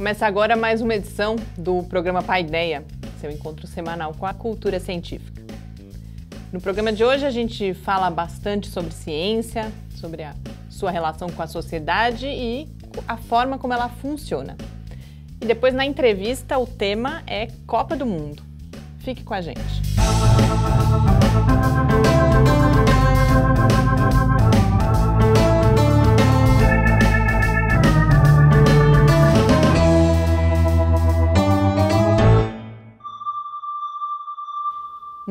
Começa agora mais uma edição do programa Paideia, seu encontro semanal com a cultura científica. No programa de hoje a gente fala bastante sobre ciência, sobre a sua relação com a sociedade e a forma como ela funciona. E depois na entrevista o tema é Copa do Mundo. Fique com a gente. Música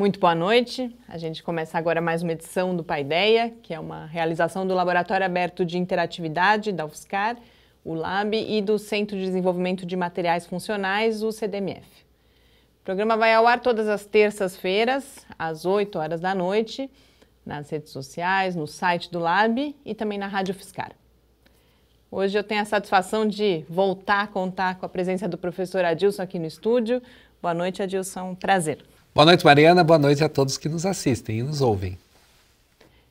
Muito boa noite. A gente começa agora mais uma edição do Paideia, que é uma realização do Laboratório Aberto de Interatividade da UFSCar, o LAB, e do Centro de Desenvolvimento de Materiais Funcionais, o CDMF. O programa vai ao ar todas as terças-feiras, às 8 horas da noite, nas redes sociais, no site do LAB e também na Rádio UFSCar. Hoje eu tenho a satisfação de voltar a contar com a presença do professor Adilson aqui no estúdio. Boa noite, Adilson. Prazer. Boa noite, Mariana. Boa noite a todos que nos assistem e nos ouvem.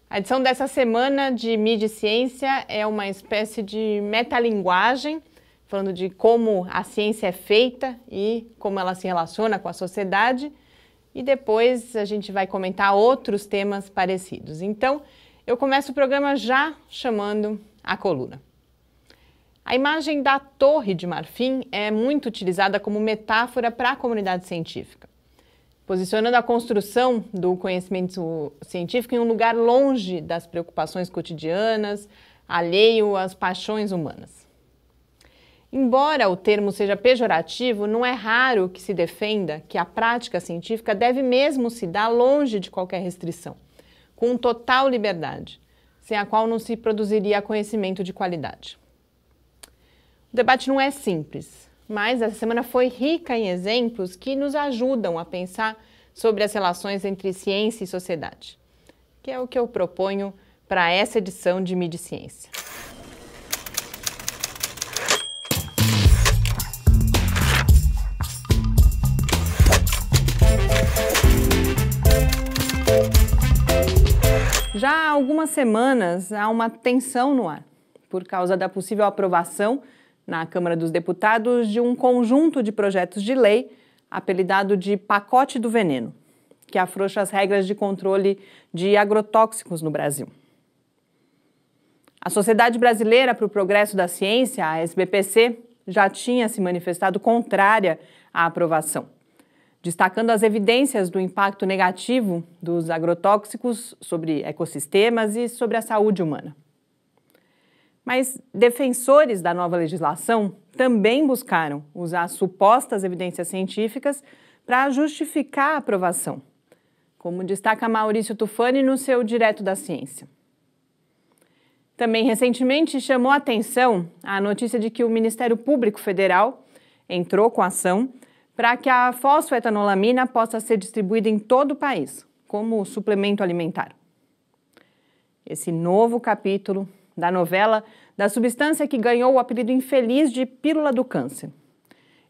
A edição dessa semana de Mídia e Ciência é uma espécie de metalinguagem, falando de como a ciência é feita e como ela se relaciona com a sociedade. E depois a gente vai comentar outros temas parecidos. Então, eu começo o programa já chamando a coluna. A imagem da Torre de Marfim é muito utilizada como metáfora para a comunidade científica posicionando a construção do conhecimento científico em um lugar longe das preocupações cotidianas, alheio às paixões humanas. Embora o termo seja pejorativo, não é raro que se defenda que a prática científica deve mesmo se dar longe de qualquer restrição, com total liberdade, sem a qual não se produziria conhecimento de qualidade. O debate não é simples, mas essa semana foi rica em exemplos que nos ajudam a pensar sobre as relações entre ciência e sociedade, que é o que eu proponho para essa edição de Midi Ciência. Já há algumas semanas há uma tensão no ar por causa da possível aprovação na Câmara dos Deputados de um conjunto de projetos de lei apelidado de Pacote do Veneno, que afrouxa as regras de controle de agrotóxicos no Brasil. A Sociedade Brasileira para o Progresso da Ciência, a SBPC, já tinha se manifestado contrária à aprovação, destacando as evidências do impacto negativo dos agrotóxicos sobre ecossistemas e sobre a saúde humana. Mas defensores da nova legislação também buscaram usar supostas evidências científicas para justificar a aprovação, como destaca Maurício Tufani no seu Direto da Ciência. Também recentemente chamou atenção a notícia de que o Ministério Público Federal entrou com ação para que a fosfetanolamina possa ser distribuída em todo o país, como suplemento alimentar. Esse novo capítulo da novela da substância que ganhou o apelido infeliz de Pílula do Câncer.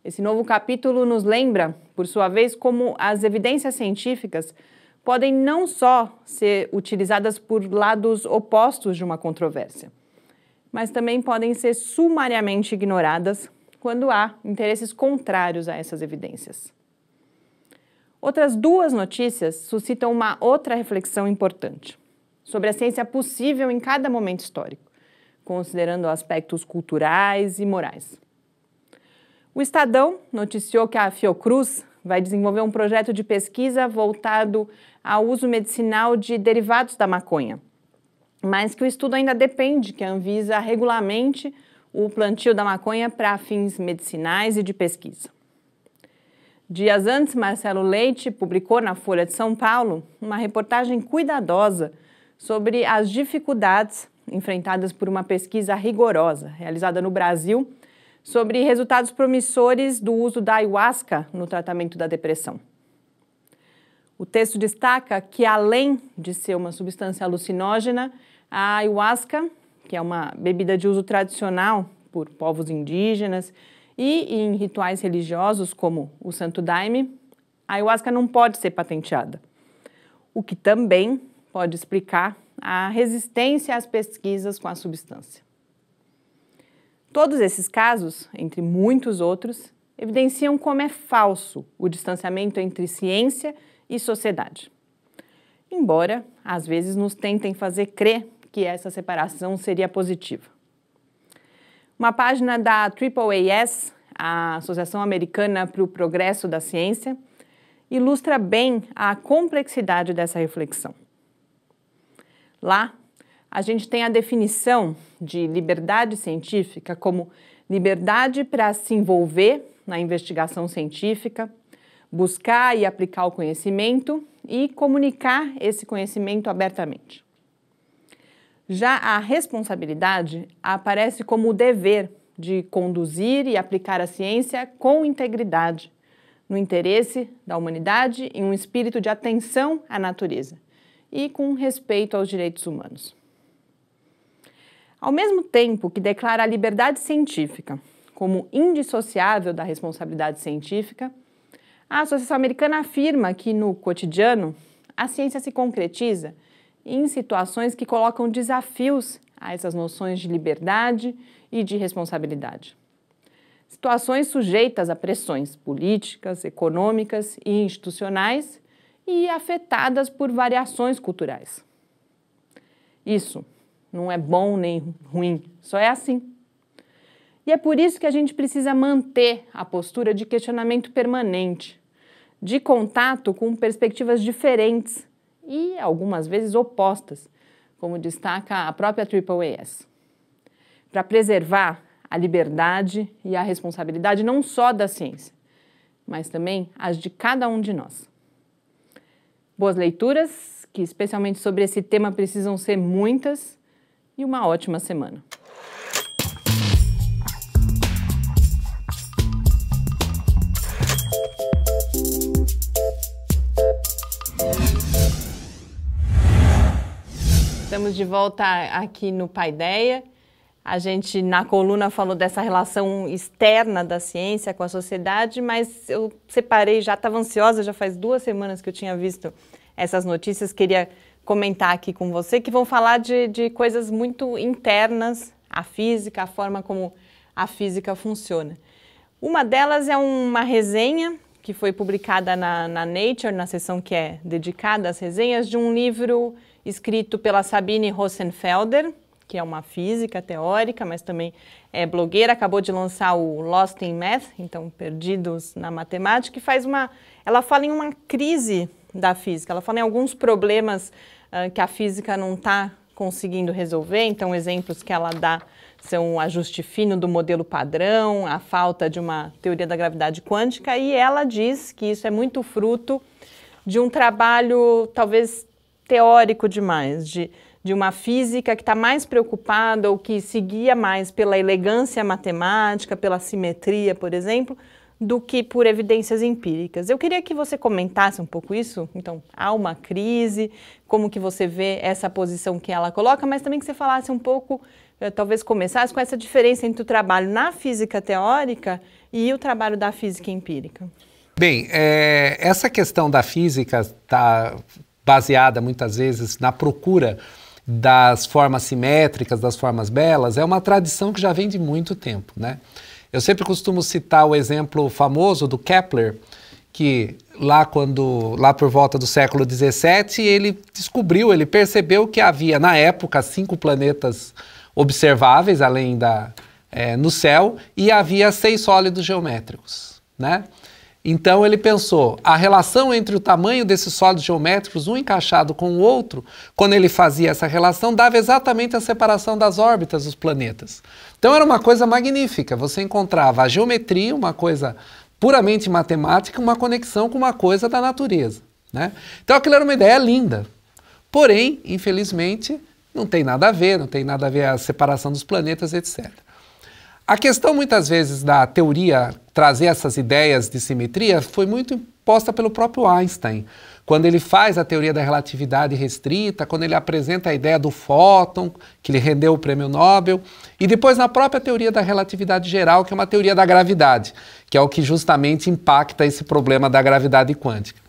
Esse novo capítulo nos lembra, por sua vez, como as evidências científicas podem não só ser utilizadas por lados opostos de uma controvérsia, mas também podem ser sumariamente ignoradas quando há interesses contrários a essas evidências. Outras duas notícias suscitam uma outra reflexão importante sobre a ciência possível em cada momento histórico, considerando aspectos culturais e morais. O Estadão noticiou que a Fiocruz vai desenvolver um projeto de pesquisa voltado ao uso medicinal de derivados da maconha, mas que o estudo ainda depende que a Anvisa regulamente o plantio da maconha para fins medicinais e de pesquisa. Dias antes, Marcelo Leite publicou na Folha de São Paulo uma reportagem cuidadosa sobre as dificuldades enfrentadas por uma pesquisa rigorosa realizada no Brasil sobre resultados promissores do uso da ayahuasca no tratamento da depressão. O texto destaca que, além de ser uma substância alucinógena, a ayahuasca, que é uma bebida de uso tradicional por povos indígenas e em rituais religiosos como o Santo Daime, a ayahuasca não pode ser patenteada, o que também pode explicar a resistência às pesquisas com a substância. Todos esses casos, entre muitos outros, evidenciam como é falso o distanciamento entre ciência e sociedade. Embora, às vezes, nos tentem fazer crer que essa separação seria positiva. Uma página da AAAS, a Associação Americana para o Progresso da Ciência, ilustra bem a complexidade dessa reflexão. Lá, a gente tem a definição de liberdade científica como liberdade para se envolver na investigação científica, buscar e aplicar o conhecimento e comunicar esse conhecimento abertamente. Já a responsabilidade aparece como o dever de conduzir e aplicar a ciência com integridade, no interesse da humanidade e um espírito de atenção à natureza e com respeito aos direitos humanos. Ao mesmo tempo que declara a liberdade científica como indissociável da responsabilidade científica, a Associação Americana afirma que, no cotidiano, a ciência se concretiza em situações que colocam desafios a essas noções de liberdade e de responsabilidade. Situações sujeitas a pressões políticas, econômicas e institucionais e afetadas por variações culturais. Isso não é bom nem ruim, só é assim. E é por isso que a gente precisa manter a postura de questionamento permanente, de contato com perspectivas diferentes e algumas vezes opostas, como destaca a própria AAAS. Para preservar a liberdade e a responsabilidade não só da ciência, mas também as de cada um de nós boas leituras, que especialmente sobre esse tema precisam ser muitas, e uma ótima semana. Estamos de volta aqui no Paideia. A gente na coluna falou dessa relação externa da ciência com a sociedade, mas eu separei, já estava ansiosa, já faz duas semanas que eu tinha visto essas notícias, queria comentar aqui com você, que vão falar de, de coisas muito internas à física, a forma como a física funciona. Uma delas é uma resenha que foi publicada na, na Nature, na seção que é dedicada às resenhas, de um livro escrito pela Sabine Rosenfelder, que é uma física teórica, mas também é blogueira, acabou de lançar o Lost in Math, então Perdidos na Matemática, e faz uma, ela fala em uma crise da física, ela fala em alguns problemas uh, que a física não está conseguindo resolver, então exemplos que ela dá são o ajuste fino do modelo padrão, a falta de uma teoria da gravidade quântica, e ela diz que isso é muito fruto de um trabalho talvez teórico demais, de de uma física que está mais preocupada ou que se guia mais pela elegância matemática, pela simetria, por exemplo, do que por evidências empíricas. Eu queria que você comentasse um pouco isso. Então, há uma crise, como que você vê essa posição que ela coloca, mas também que você falasse um pouco, eh, talvez começasse com essa diferença entre o trabalho na física teórica e o trabalho da física empírica. Bem, é, essa questão da física está baseada muitas vezes na procura das formas simétricas, das formas belas, é uma tradição que já vem de muito tempo, né? Eu sempre costumo citar o exemplo famoso do Kepler, que lá quando lá por volta do século 17 ele descobriu, ele percebeu que havia na época cinco planetas observáveis além da é, no céu e havia seis sólidos geométricos, né? Então ele pensou, a relação entre o tamanho desses sólidos geométricos, um encaixado com o outro, quando ele fazia essa relação, dava exatamente a separação das órbitas dos planetas. Então era uma coisa magnífica, você encontrava a geometria, uma coisa puramente matemática, uma conexão com uma coisa da natureza. Né? Então aquilo era uma ideia linda. Porém, infelizmente, não tem nada a ver, não tem nada a ver a separação dos planetas, etc. A questão, muitas vezes, da teoria trazer essas ideias de simetria foi muito imposta pelo próprio Einstein. Quando ele faz a teoria da relatividade restrita, quando ele apresenta a ideia do fóton, que lhe rendeu o prêmio Nobel, e depois na própria teoria da relatividade geral, que é uma teoria da gravidade, que é o que justamente impacta esse problema da gravidade quântica.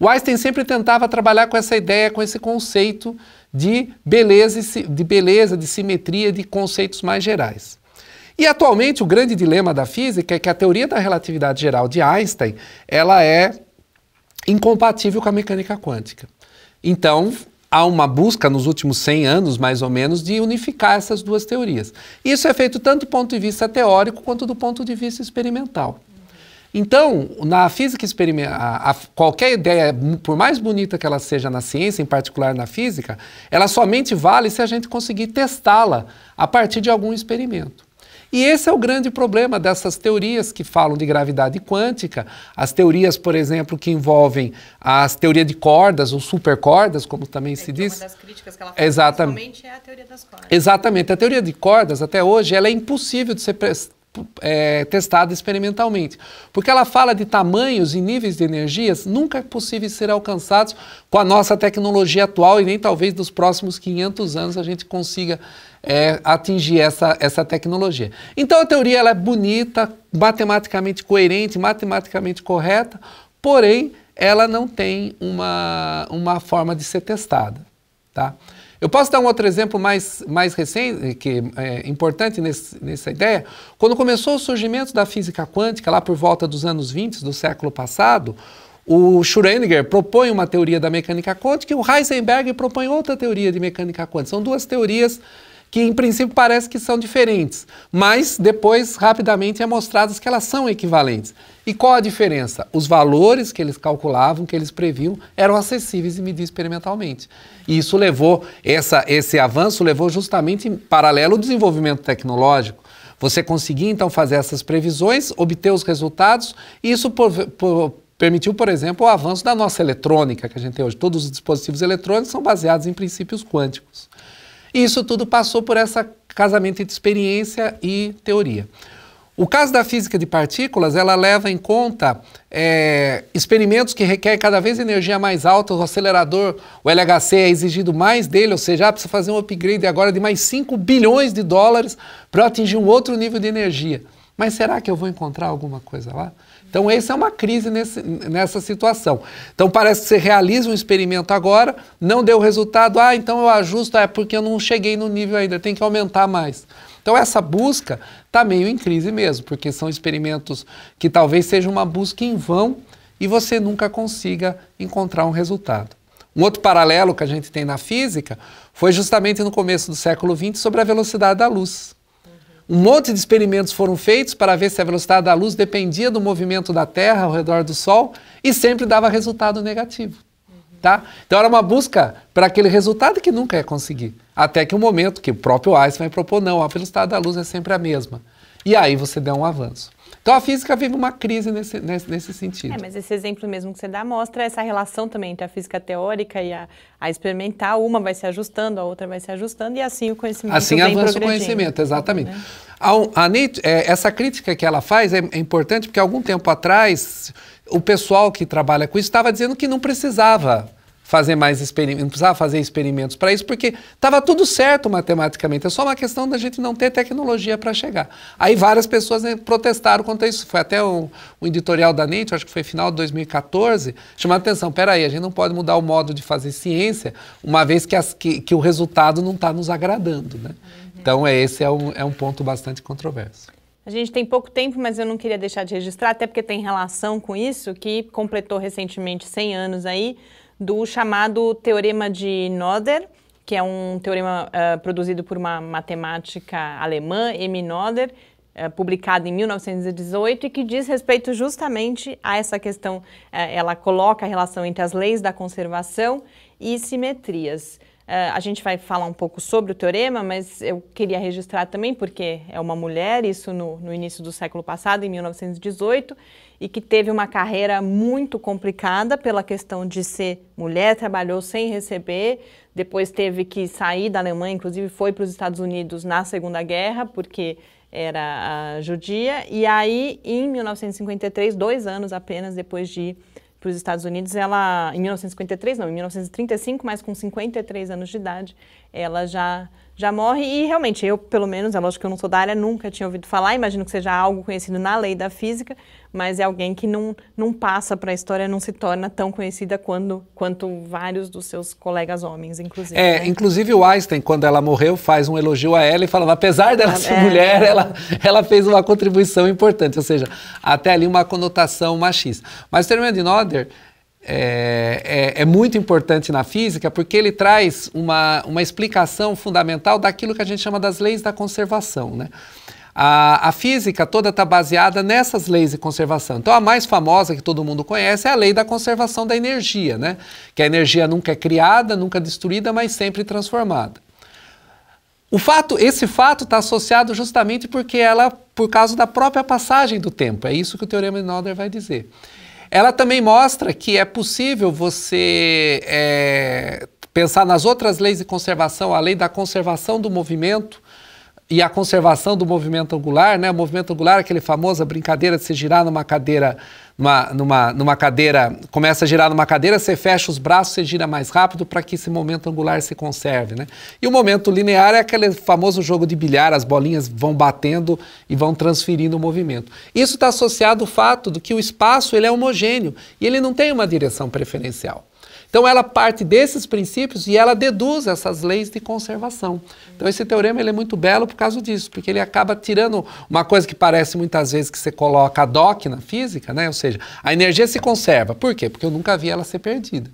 O Einstein sempre tentava trabalhar com essa ideia, com esse conceito de beleza, de, beleza, de simetria, de conceitos mais gerais. E atualmente o grande dilema da física é que a teoria da relatividade geral de Einstein, ela é incompatível com a mecânica quântica. Então, há uma busca nos últimos 100 anos, mais ou menos, de unificar essas duas teorias. Isso é feito tanto do ponto de vista teórico quanto do ponto de vista experimental. Então, na física experimental, qualquer ideia, por mais bonita que ela seja na ciência, em particular na física, ela somente vale se a gente conseguir testá-la a partir de algum experimento. E esse é o grande problema dessas teorias que falam de gravidade quântica, as teorias, por exemplo, que envolvem as teorias de cordas ou supercordas, como também é, se diz. Uma das críticas que ela faz Exatamente. é a teoria das cordas. Exatamente. A teoria de cordas, até hoje, ela é impossível de ser é, testada experimentalmente. Porque ela fala de tamanhos e níveis de energias nunca possíveis é possíveis ser alcançados com a nossa tecnologia atual e nem talvez nos próximos 500 anos a gente consiga é, atingir essa, essa tecnologia. Então a teoria ela é bonita, matematicamente coerente, matematicamente correta, porém ela não tem uma, uma forma de ser testada. Tá? Eu posso dar um outro exemplo mais, mais recente, que é importante nesse, nessa ideia. Quando começou o surgimento da física quântica, lá por volta dos anos 20 do século passado, o Schrödinger propõe uma teoria da mecânica quântica e o Heisenberg propõe outra teoria de mecânica quântica. São duas teorias que em princípio parece que são diferentes, mas depois rapidamente é mostrado que elas são equivalentes. E qual a diferença? Os valores que eles calculavam, que eles previam, eram acessíveis e medidos experimentalmente. E isso levou, essa, esse avanço levou justamente em paralelo ao desenvolvimento tecnológico. Você conseguia então fazer essas previsões, obter os resultados, e isso por, por, permitiu, por exemplo, o avanço da nossa eletrônica que a gente tem hoje. Todos os dispositivos eletrônicos são baseados em princípios quânticos. E isso tudo passou por esse casamento de experiência e teoria. O caso da física de partículas, ela leva em conta é, experimentos que requerem cada vez energia mais alta, o acelerador, o LHC é exigido mais dele, ou seja, ah, precisa fazer um upgrade agora de mais 5 bilhões de dólares para atingir um outro nível de energia. Mas será que eu vou encontrar alguma coisa lá? Então, essa é uma crise nesse, nessa situação. Então, parece que você realiza um experimento agora, não deu resultado, ah, então eu ajusto, é porque eu não cheguei no nível ainda, tem que aumentar mais. Então, essa busca está meio em crise mesmo, porque são experimentos que talvez seja uma busca em vão e você nunca consiga encontrar um resultado. Um outro paralelo que a gente tem na física foi justamente no começo do século XX sobre a velocidade da luz. Um monte de experimentos foram feitos para ver se a velocidade da luz dependia do movimento da Terra ao redor do Sol e sempre dava resultado negativo. Tá? Então era uma busca para aquele resultado que nunca ia conseguir. Até que o um momento que o próprio Einstein vai propor, não, a velocidade da luz é sempre a mesma. E aí você deu um avanço. Então a física vive uma crise nesse, nesse, nesse sentido. É, mas esse exemplo mesmo que você dá mostra essa relação também entre a física teórica e a, a experimental. Uma vai se ajustando, a outra vai se ajustando e assim o conhecimento Assim avança o conhecimento, exatamente. Né? A, a Nietzsche, é, essa crítica que ela faz é, é importante porque algum tempo atrás o pessoal que trabalha com isso estava dizendo que não precisava fazer mais experimentos, não precisava fazer experimentos para isso, porque estava tudo certo matematicamente, é só uma questão da gente não ter tecnologia para chegar. Aí várias pessoas né, protestaram contra isso, foi até um, um editorial da Nature, acho que foi final de 2014, chamando a atenção, peraí, a gente não pode mudar o modo de fazer ciência, uma vez que, as, que, que o resultado não está nos agradando, né? Uhum. Então é, esse é um, é um ponto bastante controverso. A gente tem pouco tempo, mas eu não queria deixar de registrar, até porque tem relação com isso, que completou recentemente 100 anos aí, do chamado Teorema de Noether, que é um teorema uh, produzido por uma matemática alemã, M. Noether, uh, eh, publicado em 1918 e que diz respeito justamente a essa questão. Uh, ela coloca a relação entre as leis da conservação e simetrias. É, a gente vai falar um pouco sobre o teorema, mas eu queria registrar também, porque é uma mulher, isso no, no início do século passado, em 1918, e que teve uma carreira muito complicada pela questão de ser mulher, trabalhou sem receber, depois teve que sair da Alemanha, inclusive foi para os Estados Unidos na Segunda Guerra, porque era judia, e aí em 1953, dois anos apenas depois de para os Estados Unidos, ela, em 1953, não, em 1935, mas com 53 anos de idade, ela já, já morre. E realmente, eu, pelo menos, é lógico que eu não sou da área, nunca tinha ouvido falar, imagino que seja algo conhecido na lei da física, mas é alguém que não, não passa para a história, não se torna tão conhecida quando, quanto vários dos seus colegas homens, inclusive. É, né? inclusive o Einstein, quando ela morreu, faz um elogio a ela e fala: apesar dela é. ser é, mulher, é. Ela, ela fez uma contribuição importante, ou seja, até ali uma conotação machista. Mas Terminal de Noder é, é, é, muito importante na física porque ele traz uma, uma explicação fundamental daquilo que a gente chama das leis da conservação, né? A, a física toda está baseada nessas leis de conservação. Então, a mais famosa que todo mundo conhece é a lei da conservação da energia, né? Que a energia nunca é criada, nunca é destruída, mas sempre transformada. O fato, esse fato está associado justamente porque ela, por causa da própria passagem do tempo, é isso que o teorema de Noether vai dizer. Ela também mostra que é possível você é, pensar nas outras leis de conservação, a lei da conservação do movimento, e a conservação do movimento angular, né? O movimento angular, aquele famosa brincadeira de se girar numa cadeira, numa, numa, numa cadeira, começa a girar numa cadeira, você fecha os braços, você gira mais rápido para que esse momento angular se conserve, né? E o momento linear é aquele famoso jogo de bilhar, as bolinhas vão batendo e vão transferindo o movimento. Isso está associado ao fato de que o espaço ele é homogêneo e ele não tem uma direção preferencial. Então ela parte desses princípios e ela deduz essas leis de conservação. Então esse teorema ele é muito belo por causa disso, porque ele acaba tirando uma coisa que parece muitas vezes que você coloca ad hoc na física, né? Ou seja, a energia se conserva. Por quê? Porque eu nunca vi ela ser perdida.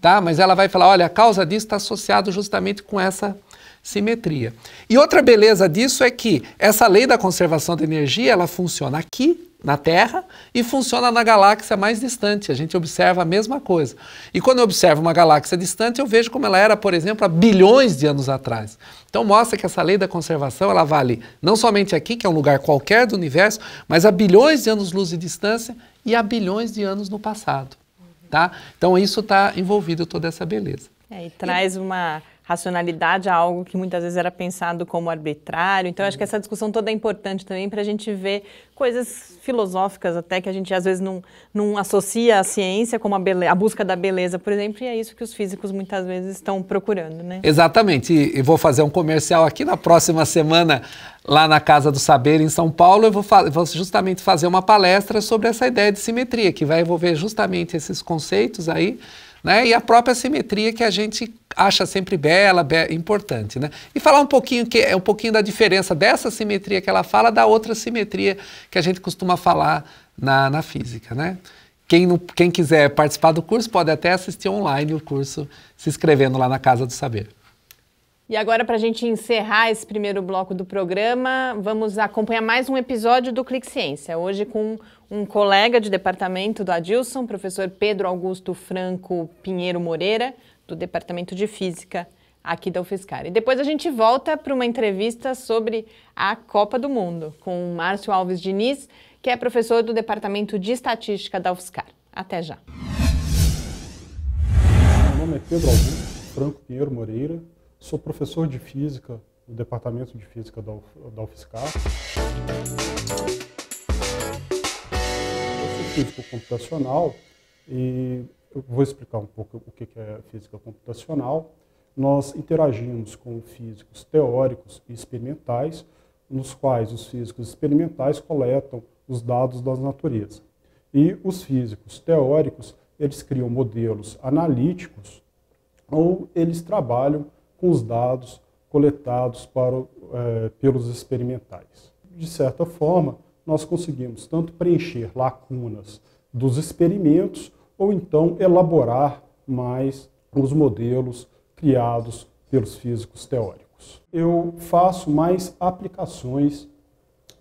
Tá? Mas ela vai falar, olha, a causa disso está associada justamente com essa simetria. E outra beleza disso é que essa lei da conservação da energia, ela funciona aqui na Terra e funciona na galáxia mais distante. A gente observa a mesma coisa. E quando eu observo uma galáxia distante, eu vejo como ela era, por exemplo, há bilhões de anos atrás. Então mostra que essa lei da conservação ela vale não somente aqui, que é um lugar qualquer do universo, mas há bilhões de anos-luz de distância e há bilhões de anos no passado. Tá? Então isso está envolvido toda essa beleza. É, e traz uma racionalidade a algo que muitas vezes era pensado como arbitrário. Então, acho que essa discussão toda é importante também para a gente ver coisas filosóficas até que a gente às vezes não, não associa à ciência, como a, beleza, a busca da beleza, por exemplo, e é isso que os físicos muitas vezes estão procurando, né? Exatamente. E, vou fazer um comercial aqui na próxima semana lá na Casa do Saber, em São Paulo, eu vou, vou, justamente fazer uma palestra sobre essa ideia de simetria, que vai envolver justamente esses conceitos aí né? E a própria simetria que a gente acha sempre bela, be importante, né? E falar um pouquinho que é um pouquinho da diferença dessa simetria que ela fala da outra simetria que a gente costuma falar na, na física, né? Quem, não, quem quiser participar do curso pode até assistir online o curso se inscrevendo lá na Casa do Saber. E agora, para a gente encerrar esse primeiro bloco do programa, vamos acompanhar mais um episódio do Clique Ciência. Hoje com um colega de departamento do Adilson, professor Pedro Augusto Franco Pinheiro Moreira, do Departamento de Física aqui da UFSCar. E depois a gente volta para uma entrevista sobre a Copa do Mundo com o Márcio Alves Diniz, que é professor do Departamento de Estatística da UFSCar. Até já. Meu nome é Pedro Augusto Franco Pinheiro Moreira, Sou professor de física no departamento de física da, da UFSCar. Eu sou físico computacional e eu vou explicar um pouco o que é física computacional. Nós interagimos com físicos teóricos e experimentais, nos quais os físicos experimentais coletam os dados da natureza. E os físicos teóricos, eles criam modelos analíticos ou eles trabalham com os dados coletados para, é, pelos experimentais. De certa forma, nós conseguimos tanto preencher lacunas dos experimentos ou então elaborar mais os modelos criados pelos físicos teóricos. Eu faço mais aplicações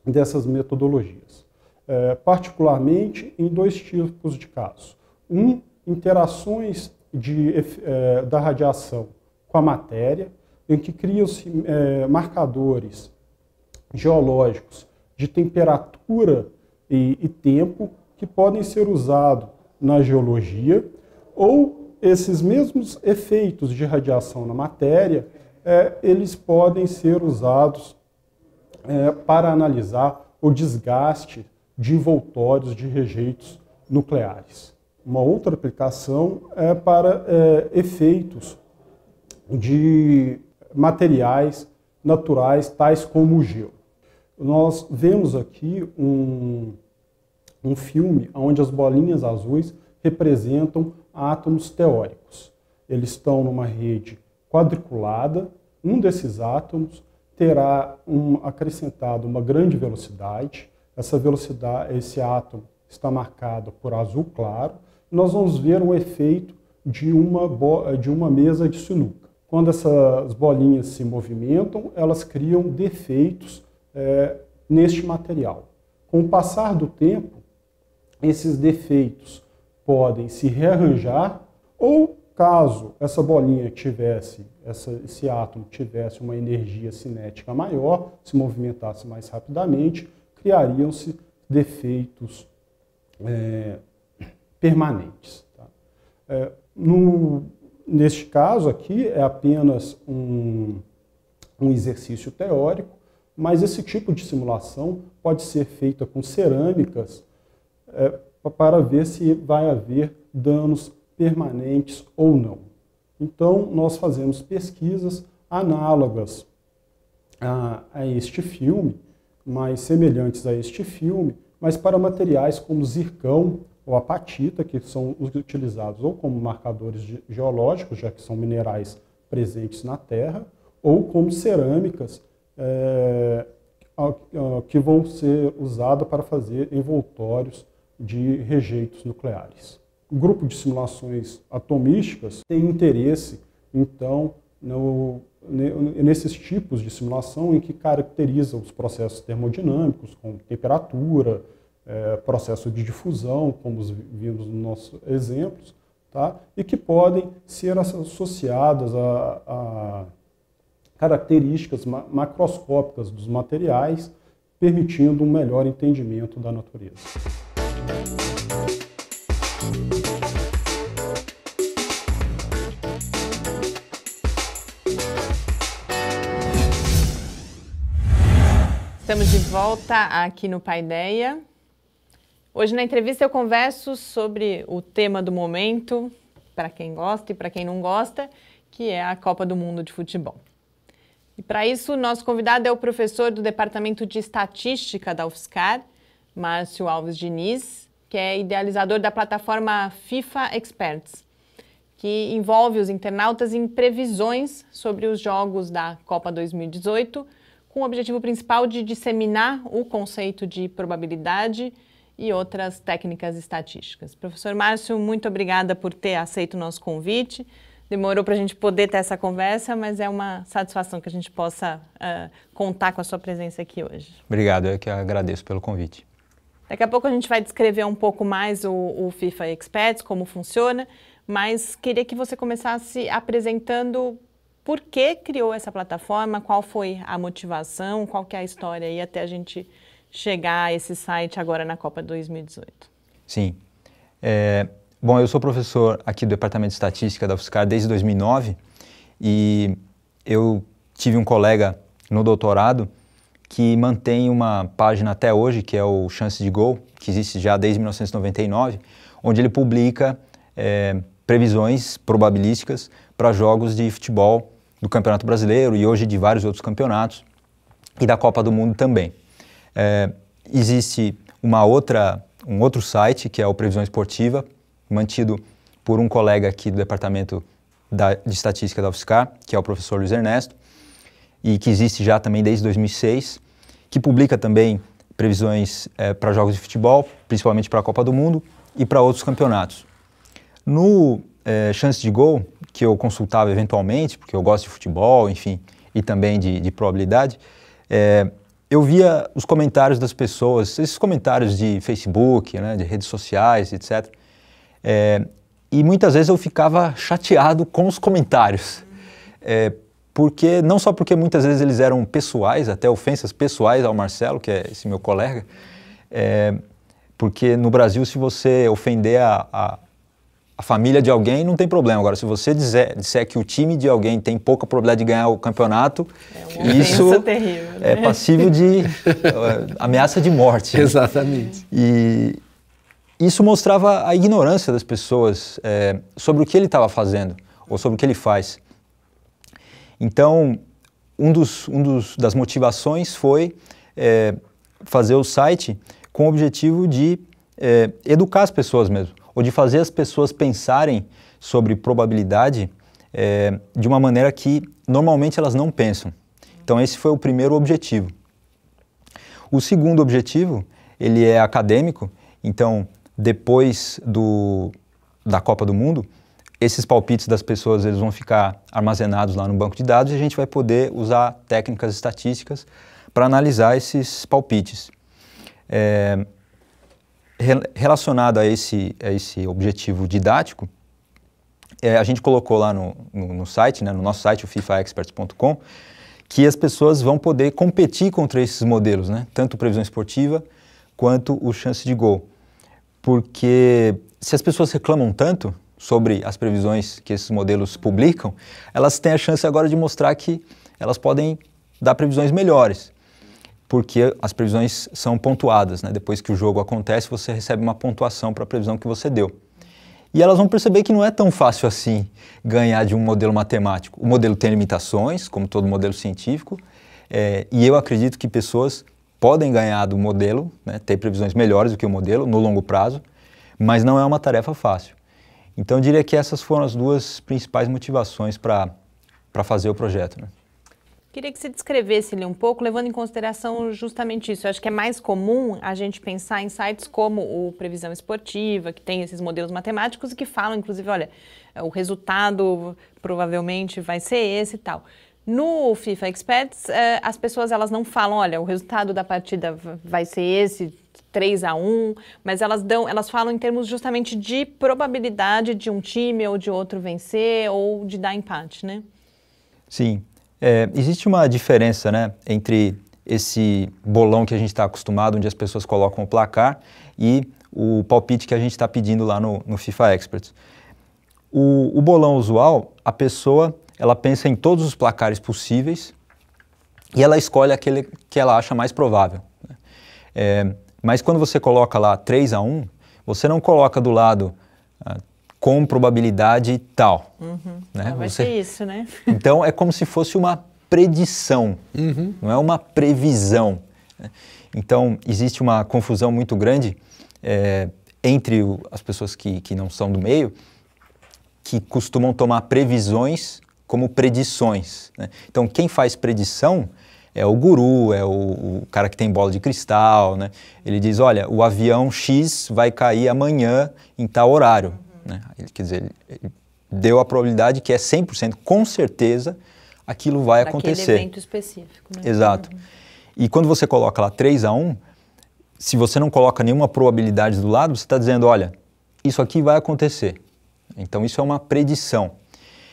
dessas metodologias, é, particularmente em dois tipos de casos. Um, interações de, é, da radiação com a matéria, em que criam-se é, marcadores geológicos de temperatura e, e tempo que podem ser usados na geologia, ou esses mesmos efeitos de radiação na matéria, é, eles podem ser usados é, para analisar o desgaste de envoltórios de rejeitos nucleares. Uma outra aplicação é para é, efeitos de materiais naturais, tais como o gelo. Nós vemos aqui um, um filme onde as bolinhas azuis representam átomos teóricos. Eles estão numa rede quadriculada, um desses átomos terá um, acrescentado uma grande velocidade. Essa velocidade, esse átomo está marcado por azul claro. Nós vamos ver o efeito de uma, de uma mesa de sinuca. Quando essas bolinhas se movimentam, elas criam defeitos é, neste material. Com o passar do tempo, esses defeitos podem se rearranjar ou caso essa bolinha tivesse, essa, esse átomo tivesse uma energia cinética maior, se movimentasse mais rapidamente, criariam-se defeitos é, permanentes. Tá? É, no Neste caso aqui é apenas um, um exercício teórico, mas esse tipo de simulação pode ser feita com cerâmicas é, para ver se vai haver danos permanentes ou não. Então, nós fazemos pesquisas análogas a, a, este filme, mais semelhantes a este filme, mas para materiais como zircão, ou apatita, que são os utilizados ou como marcadores geológicos, já que são minerais presentes na Terra, ou como cerâmicas é, que vão ser usadas para fazer envoltórios de rejeitos nucleares. O grupo de simulações atomísticas tem interesse, então, no, nesses tipos de simulação em que caracteriza os processos termodinâmicos, como temperatura, é, processo de difusão, como vimos nos nossos exemplos, tá? e que podem ser associadas a, a características macroscópicas dos materiais, permitindo um melhor entendimento da natureza. Estamos de volta aqui no Paideia Hoje na entrevista eu converso sobre o tema do momento, para quem gosta e para quem não gosta, que é a Copa do Mundo de Futebol. E para isso, nosso convidado é o professor do Departamento de Estatística da UFSCar, Márcio Alves Diniz, que é idealizador da plataforma FIFA Experts, que envolve os internautas em previsões sobre os jogos da Copa 2018, com o objetivo principal de disseminar o conceito de probabilidade e outras técnicas estatísticas. Professor Márcio, muito obrigada por ter aceito o nosso convite. Demorou para a gente poder ter essa conversa, mas é uma satisfação que a gente possa uh, contar com a sua presença aqui hoje. Obrigado, eu que agradeço pelo convite. Daqui a pouco a gente vai descrever um pouco mais o, o FIFA Experts, como funciona, mas queria que você começasse apresentando por que criou essa plataforma, qual foi a motivação, qual que é a história e até a gente chegar a esse site agora na Copa 2018? Sim. É, bom, eu sou professor aqui do Departamento de Estatística da UFSCar desde 2009 e eu tive um colega no doutorado que mantém uma página até hoje, que é o Chance de Gol, que existe já desde 1999, onde ele publica é, previsões probabilísticas para jogos de futebol do Campeonato Brasileiro e hoje de vários outros campeonatos e da Copa do Mundo também. É, existe uma outra, um outro site, que é o Previsão Esportiva, mantido por um colega aqui do Departamento da, de Estatística da UFSCar, que é o professor Luiz Ernesto, e que existe já também desde 2006, que publica também previsões é, para jogos de futebol, principalmente para a Copa do Mundo e para outros campeonatos. No é, Chance de Gol, que eu consultava eventualmente, porque eu gosto de futebol, enfim, e também de, de probabilidade, é, eu via os comentários das pessoas, esses comentários de Facebook, né, de redes sociais, etc. É, e muitas vezes eu ficava chateado com os comentários. É, porque não só porque muitas vezes eles eram pessoais, até ofensas pessoais ao Marcelo, que é esse meu colega, é, porque no Brasil se você ofender a, a, a família de alguém não tem problema. Agora, se você disser que o time de alguém tem pouca probabilidade de ganhar o campeonato, é isso terrível, né? é passível de uh, ameaça de morte. Exatamente. E isso mostrava a ignorância das pessoas é, sobre o que ele estava fazendo ou sobre o que ele faz. Então, um, dos, um dos, das motivações foi é, fazer o site com o objetivo de é, educar as pessoas mesmo ou de fazer as pessoas pensarem sobre probabilidade é, de uma maneira que normalmente elas não pensam. Então esse foi o primeiro objetivo. O segundo objetivo, ele é acadêmico, então depois do, da Copa do Mundo, esses palpites das pessoas eles vão ficar armazenados lá no banco de dados e a gente vai poder usar técnicas estatísticas para analisar esses palpites. É, relacionado a esse, a esse objetivo didático, é, a gente colocou lá no, no, no site, né, no nosso site, o fifaexperts.com, que as pessoas vão poder competir contra esses modelos, né? tanto previsão esportiva quanto o chance de gol. Porque se as pessoas reclamam tanto sobre as previsões que esses modelos publicam, elas têm a chance agora de mostrar que elas podem dar previsões melhores porque as previsões são pontuadas. Né? Depois que o jogo acontece, você recebe uma pontuação para a previsão que você deu. E elas vão perceber que não é tão fácil assim ganhar de um modelo matemático. O modelo tem limitações, como todo modelo científico, é, e eu acredito que pessoas podem ganhar do modelo, né, ter previsões melhores do que o modelo no longo prazo, mas não é uma tarefa fácil. Então, eu diria que essas foram as duas principais motivações para fazer o projeto. Né? Queria que você descrevesse ele um pouco, levando em consideração justamente isso. Eu acho que é mais comum a gente pensar em sites como o Previsão Esportiva, que tem esses modelos matemáticos e que falam, inclusive, olha, é, o resultado provavelmente vai ser esse e tal. No FIFA Experts, é, as pessoas elas não falam, olha, o resultado da partida vai ser esse, 3 a 1, mas elas dão, elas falam em termos justamente de probabilidade de um time ou de outro vencer ou de dar empate, né? Sim. É, existe uma diferença né, entre esse bolão que a gente está acostumado, onde as pessoas colocam o placar, e o palpite que a gente está pedindo lá no, no FIFA Experts. O, o, bolão usual, a pessoa ela pensa em todos os placares possíveis e ela escolhe aquele que ela acha mais provável. Né. É, mas quando você coloca lá 3 a 1, você não coloca do lado ah, com probabilidade tal. Uhum. Né? Ah, vai Você... ser isso, né? Então é como se fosse uma predição, uhum. não é uma previsão. Né? Então existe uma confusão muito grande é, entre o, as pessoas que, que não são do meio, que costumam tomar previsões como predições. Né? Então quem faz predição é o guru, é o, o, cara que tem bola de cristal, né? Ele diz, olha, o avião X vai cair amanhã em tal horário. Né? Ele, quer dizer, ele deu a probabilidade que é 100%, com certeza, aquilo vai Daquele acontecer. evento específico. Né? Exato. E quando você coloca lá 3 a 1, se você não coloca nenhuma probabilidade do lado, você está dizendo, olha, isso aqui vai acontecer. Então, isso é uma predição.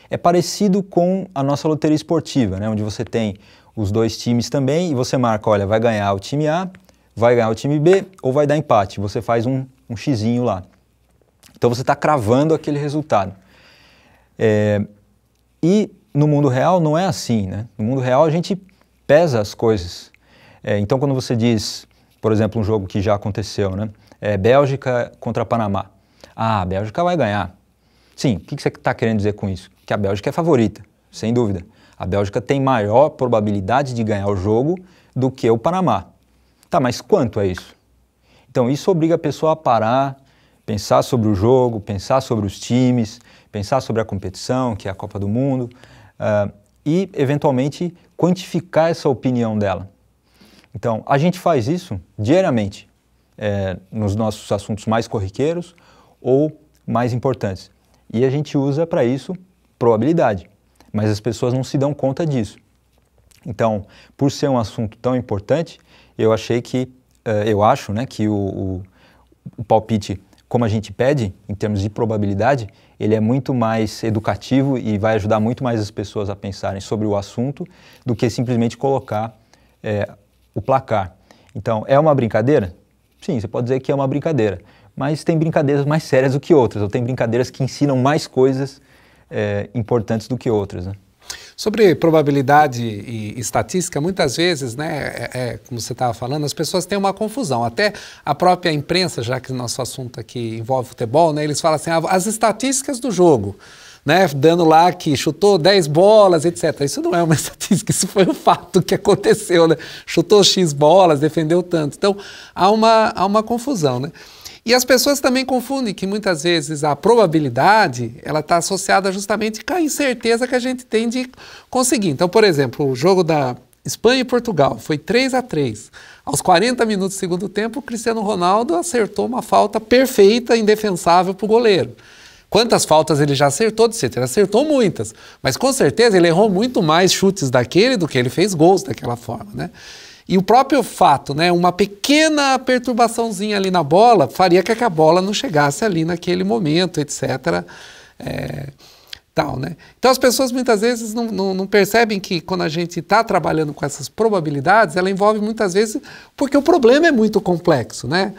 É parecido com a nossa loteria esportiva, né? onde você tem os dois times também e você marca, olha, vai ganhar o time A, vai ganhar o time B ou vai dar empate. Você faz um, um xizinho lá. Então você está cravando aquele resultado. É, e no mundo real não é assim, né? No mundo real a gente pesa as coisas. É, então quando você diz, por exemplo, um jogo que já aconteceu, né? É, Bélgica contra Panamá. Ah, a Bélgica vai ganhar. Sim, o que, você está querendo dizer com isso? Que a Bélgica é favorita, sem dúvida. A Bélgica tem maior probabilidade de ganhar o jogo do que o Panamá. Tá, mas quanto é isso? Então isso obriga a pessoa a parar, pensar sobre o jogo, pensar sobre os times, pensar sobre a competição, que é a Copa do Mundo, uh, e eventualmente quantificar essa opinião dela. Então, a gente faz isso diariamente é, nos nossos assuntos mais corriqueiros ou mais importantes. E a gente usa para isso probabilidade, mas as pessoas não se dão conta disso. Então, por ser um assunto tão importante, eu achei que, uh, eu acho né, que o, o, o palpite como a gente pede, em termos de probabilidade, ele é muito mais educativo e vai ajudar muito mais as pessoas a pensarem sobre o assunto do que simplesmente colocar é, o placar. Então, é uma brincadeira? Sim, você pode dizer que é uma brincadeira, mas tem brincadeiras mais sérias do que outras, ou tem brincadeiras que ensinam mais coisas é, importantes do que outras. Né? Sobre probabilidade e estatística, muitas vezes, né, é, é, como você estava falando, as pessoas têm uma confusão. Até a própria imprensa, já que nosso assunto aqui envolve futebol, né, eles falam assim, ah, as estatísticas do jogo. Né, dando lá que chutou 10 bolas, etc. Isso não é uma estatística, isso foi um fato que aconteceu, né? Chutou X bolas, defendeu tanto. Então, há uma, há uma confusão, né? E as pessoas também confundem que muitas vezes a probabilidade ela está associada justamente com a incerteza que a gente tem de conseguir. Então, por exemplo, o jogo da Espanha e Portugal foi 3 a 3. Aos 40 minutos do segundo tempo, o Cristiano Ronaldo acertou uma falta perfeita, indefensável para o goleiro. Quantas faltas ele já acertou, etc. Acertou muitas, mas com certeza ele errou muito mais chutes daquele do que ele fez gols daquela forma, né? E o próprio fato, né, uma pequena perturbaçãozinha ali na bola faria que a bola não chegasse ali naquele momento, etc. É, tal, né? Então as pessoas muitas vezes não, não, não percebem que quando a gente está trabalhando com essas probabilidades, ela envolve muitas vezes porque o problema é muito complexo, né?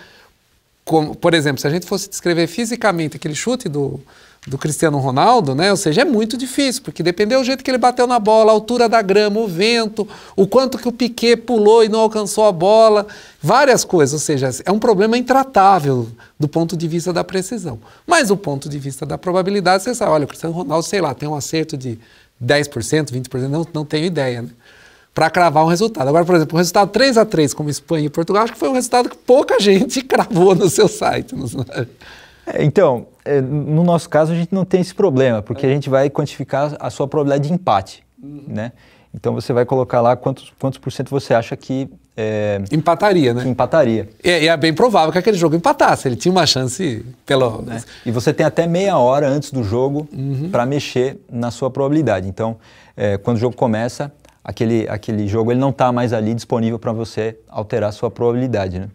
Como, por exemplo, se a gente fosse descrever fisicamente aquele chute do, do Cristiano Ronaldo, né? Ou seja, é muito difícil, porque dependeu do jeito que ele bateu na bola, a altura da grama, o vento, o quanto que o Piquet pulou e não alcançou a bola, várias coisas. Ou seja, é um problema intratável do ponto de vista da precisão. Mas do ponto de vista da probabilidade, você sabe, olha, o Cristiano Ronaldo, sei lá, tem um acerto de 10%, 20%, não, não tenho ideia, né? Para cravar um resultado. Agora, por exemplo, o resultado 3 a 3 como Espanha e Portugal, acho que foi um resultado que pouca gente cravou no seu site. Não sabe? Então, eh, no nosso caso, a gente não tem esse problema, porque a é. gente vai quantificar a sua probabilidade de empate, uhum. né? Então você vai colocar lá quantos, quantos por cento você acha que. É, empataria, né? Que empataria. E, é, é bem provável que aquele jogo empatasse, ele tinha uma chance pelo. Né? né? E você tem até meia hora antes do jogo uhum. para mexer na sua probabilidade. Então, eh, quando o jogo começa, aquele, aquele jogo ele não está mais ali disponível para você alterar a sua probabilidade, né?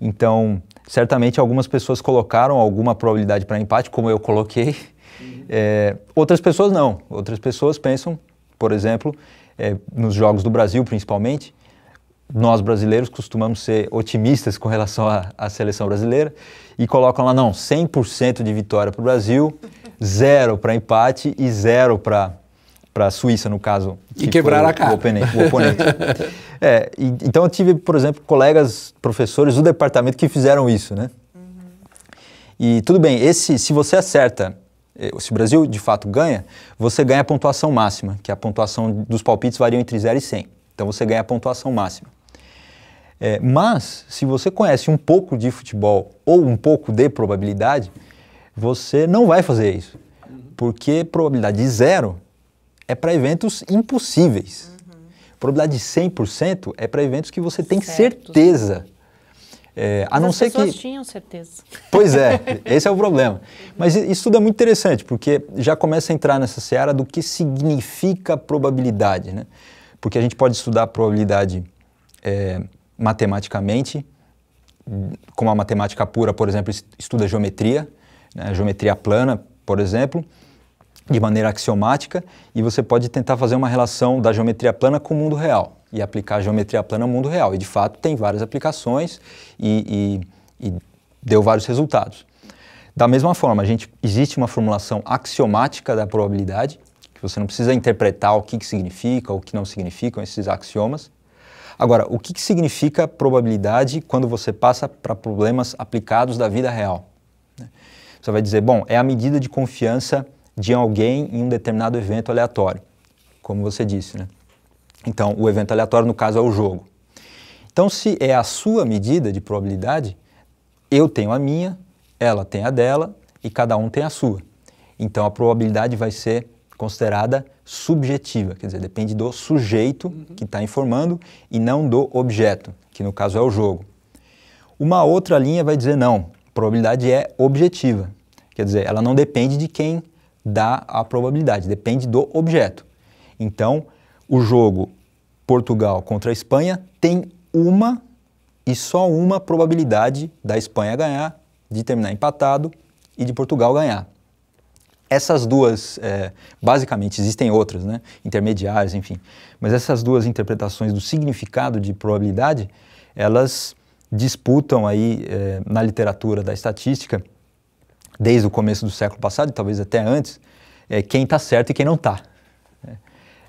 Então, certamente algumas pessoas colocaram alguma probabilidade para empate, como eu coloquei. Uhum. É, outras pessoas não. Outras pessoas pensam, por exemplo, é, nos Jogos do Brasil principalmente, nós brasileiros costumamos ser otimistas com relação à seleção brasileira e colocam lá, não, 100% de vitória para o Brasil, zero para empate e zero para para a Suíça, no caso. Que e quebrar a cara. O, oponente. O oponente. é, e, então eu tive, por exemplo, colegas, professores do departamento que fizeram isso, né? Uhum. E tudo bem, esse, se você acerta, eh, se o Brasil de fato ganha, você ganha a pontuação máxima, que é a pontuação dos palpites varia entre 0 e 100. Então você ganha a pontuação máxima. É, mas, se você conhece um pouco de futebol ou um pouco de probabilidade, você não vai fazer isso. Porque probabilidade zero é para eventos impossíveis. Uhum. Probabilidade de 100% é para eventos que você tem certo. certeza. É, a Mas não ser que. tinham certeza. Pois é, esse é o problema. Mas isso tudo é muito interessante, porque já começa a entrar nessa seara do que significa probabilidade. Né? Porque a gente pode estudar a probabilidade é, matematicamente, como a matemática pura, por exemplo, estuda geometria, né? geometria plana, por exemplo, de maneira axiomática e você pode tentar fazer uma relação da geometria plana com o mundo real e aplicar a geometria plana ao mundo real. E de fato tem várias aplicações e, e, e deu vários resultados. Da mesma forma, a gente, existe uma formulação axiomática da probabilidade, que você não precisa interpretar o que, que significa ou o que não significam esses axiomas. Agora, o que, que significa probabilidade quando você passa para problemas aplicados da vida real? Você vai dizer, bom, é a medida de confiança de alguém em um determinado evento aleatório, como você disse, né? Então, o evento aleatório, no caso, é o jogo. Então, se é a sua medida de probabilidade, eu tenho a minha, ela tem a dela e cada um tem a sua. Então, a probabilidade vai ser considerada subjetiva, quer dizer, depende do sujeito que está informando e não do objeto, que no caso é o jogo. Uma outra linha vai dizer não, probabilidade é objetiva, quer dizer, ela não depende de quem dá a probabilidade, depende do objeto. Então, o jogo Portugal contra a Espanha tem uma e só uma probabilidade da Espanha ganhar, de terminar empatado e de Portugal ganhar. Essas duas, é, basicamente, existem outras, né? intermediárias, enfim, mas essas duas interpretações do significado de probabilidade, elas disputam aí é, na literatura da estatística desde o começo do século passado, e talvez até antes, é quem está certo e quem não está. É,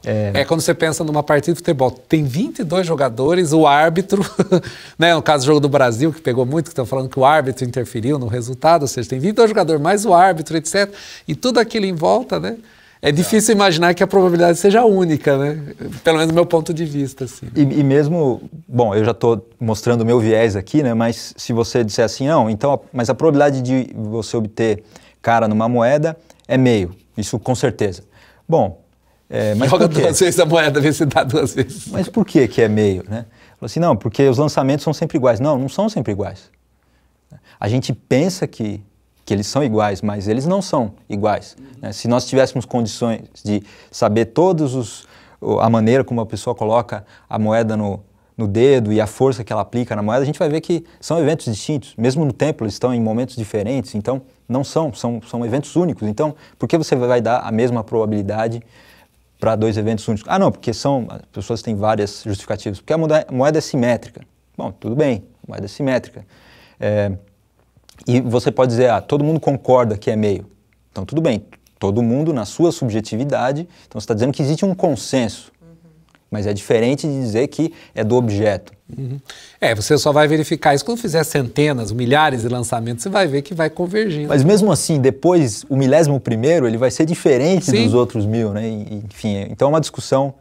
é... é... quando você pensa numa partida de futebol, tem 22 jogadores, o árbitro, né, no caso do jogo do Brasil, que pegou muito, que estão falando que o árbitro interferiu no resultado, ou seja, tem 22 jogadores mais o árbitro, etc. E tudo aquilo em volta, né? É tá. difícil imaginar que a probabilidade seja única, né? Pelo menos do meu ponto de vista, assim. E, e mesmo, bom, eu já estou mostrando o meu viés aqui, né? Mas se você disser assim, não, então, mas a probabilidade de você obter cara numa moeda é meio, isso com certeza. Bom, é, mas Joga duas vezes a moeda, vê se dá duas vezes. Mas por que que é meio, né? Falou assim, não, porque os lançamentos são sempre iguais. Não, não são sempre iguais. A gente pensa que que eles são iguais, mas eles não são iguais. Uhum. Né? Se nós tivéssemos condições de saber todos os a maneira como a pessoa coloca a moeda no, no dedo e a força que ela aplica na moeda, a gente vai ver que são eventos distintos. Mesmo no templo, eles estão em momentos diferentes, então não são, são, são eventos únicos. Então, por que você vai dar a mesma probabilidade para dois eventos únicos? Ah, não, porque são, as pessoas têm várias justificativas. Porque a moeda é simétrica. Bom, tudo bem, moeda é simétrica. É, e você pode dizer, ah, todo mundo concorda que é meio. Então, tudo bem, todo mundo na sua subjetividade. Então, você está dizendo que existe um consenso. Uhum. Mas é diferente de dizer que é do objeto. Uhum. É, você só vai verificar isso quando fizer centenas, milhares de lançamentos, você vai ver que vai convergindo. Mas mesmo assim, depois, o milésimo primeiro, ele vai ser diferente Sim. dos outros mil, né? Enfim, é, então é uma discussão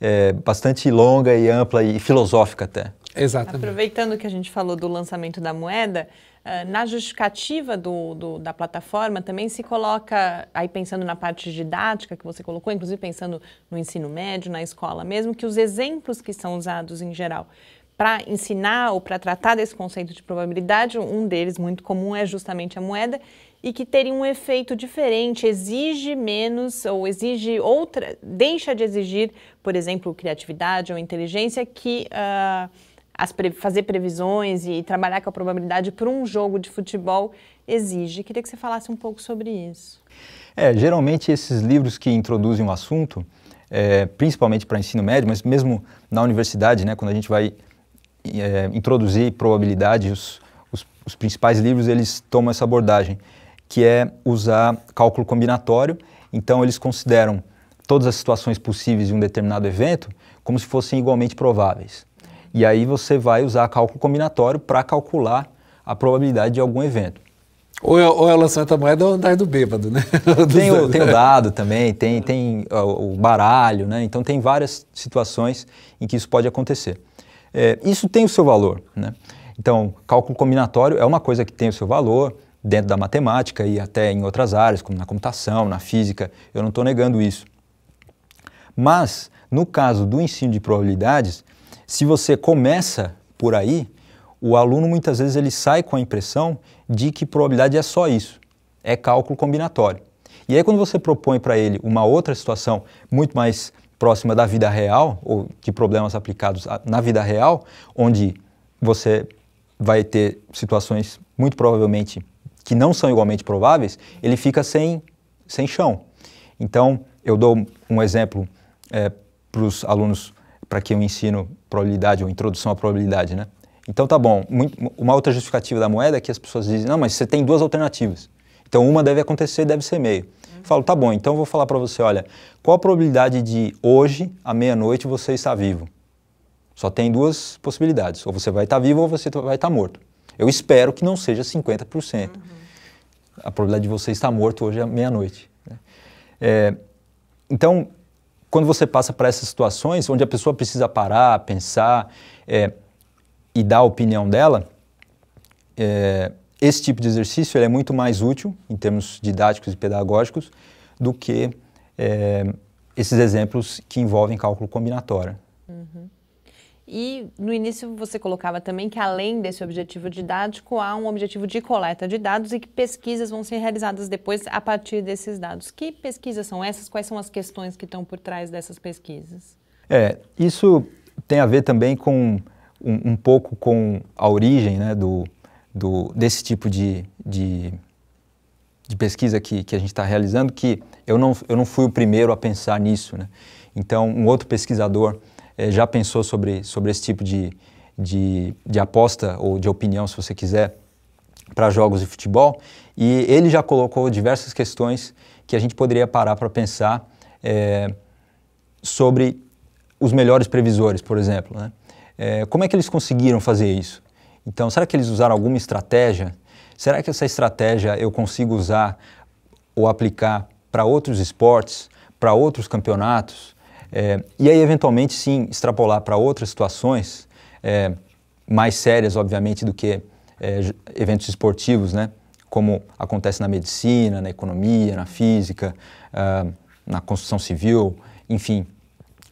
é, bastante longa e ampla e filosófica até. Exatamente. Aproveitando que a gente falou do lançamento da moeda, ah, na justificativa do, do, da plataforma também se coloca, aí pensando na parte didática que você colocou, inclusive pensando no ensino médio, na escola mesmo, que os exemplos que são usados em geral para ensinar ou para tratar desse conceito de probabilidade, um deles muito comum é justamente a moeda, e que teria um efeito diferente, exige menos ou exige outra, deixa de exigir, por exemplo, criatividade ou inteligência que. Uh, pre fazer previsões e trabalhar com a probabilidade para um jogo de futebol exige. Queria que você falasse um pouco sobre isso. É, geralmente esses livros que introduzem o um assunto, é, principalmente para ensino médio, mas mesmo na universidade, né, quando a gente vai é, introduzir probabilidade, os, os, os, principais livros eles tomam essa abordagem, que é usar cálculo combinatório. Então eles consideram todas as situações possíveis de um determinado evento como se fossem igualmente prováveis. E aí você vai usar cálculo combinatório para calcular a probabilidade de algum evento. Ou é, ou é o lançamento da moeda ou é o andar do bêbado, né? tem, o, tem o dado também, tem, tem o baralho, né? Então tem várias situações em que isso pode acontecer. É, isso tem o seu valor, né? Então, cálculo combinatório é uma coisa que tem o seu valor dentro da matemática e até em outras áreas, como na computação, na física, eu não estou negando isso. Mas, no caso do ensino de probabilidades, se você começa por aí, o aluno muitas vezes ele sai com a impressão de que probabilidade é só isso, é cálculo combinatório. E aí quando você propõe para ele uma outra situação muito mais próxima da vida real ou de problemas aplicados na vida real, onde você vai ter situações muito provavelmente que não são igualmente prováveis, ele fica sem, sem chão. Então, eu dou um exemplo é, eh, para os alunos para que eu ensino probabilidade ou introdução à probabilidade, né? Então tá bom. Uma outra justificativa da moeda é que as pessoas dizem, não, mas você tem duas alternativas. Então uma deve acontecer e deve ser meio. Uhum. Falo, tá bom, então eu vou falar para você, olha, qual a probabilidade de hoje, à meia-noite, você estar vivo? Só tem duas possibilidades, ou você vai estar vivo ou você vai estar morto. Eu espero que não seja 50%. Uhum. A probabilidade de você estar morto hoje é à meia-noite. Né? É, então, quando você passa para essas situações onde a pessoa precisa parar, pensar é, e dar a opinião dela, é, esse tipo de exercício é muito mais útil em termos didáticos e pedagógicos do que é, esses exemplos que envolvem cálculo combinatório. E no início você colocava também que além desse objetivo didático há um objetivo de coleta de dados e que pesquisas vão ser realizadas depois a partir desses dados. Que pesquisas são essas? Quais são as questões que estão por trás dessas pesquisas? É, isso tem a ver também com um, um pouco com a origem né, do, do, desse tipo de, de, de pesquisa que, que a gente está realizando, que eu não, eu não fui o primeiro a pensar nisso. Né? Então, um outro pesquisador é, já pensou sobre, sobre esse tipo de, de, de aposta ou de opinião, se você quiser, para jogos de futebol. E ele já colocou diversas questões que a gente poderia parar para pensar é, sobre os melhores previsores, por exemplo. Né? É, como é que eles conseguiram fazer isso? Então, será que eles usaram alguma estratégia? Será que essa estratégia eu consigo usar ou aplicar para outros esportes, para outros campeonatos? É, e aí, eventualmente, sim, extrapolar para outras situações é, mais sérias, obviamente, do que é, eventos esportivos, né? como acontece na medicina, na economia, na física, uh, na construção civil, enfim,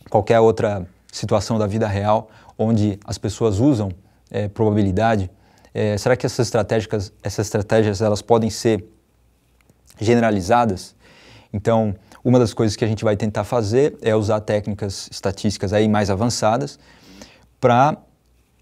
qualquer outra situação da vida real onde as pessoas usam é, probabilidade. É, será que essas estratégias, essas estratégias elas podem ser generalizadas? Então, uma das coisas que a gente vai tentar fazer é usar técnicas estatísticas aí mais avançadas para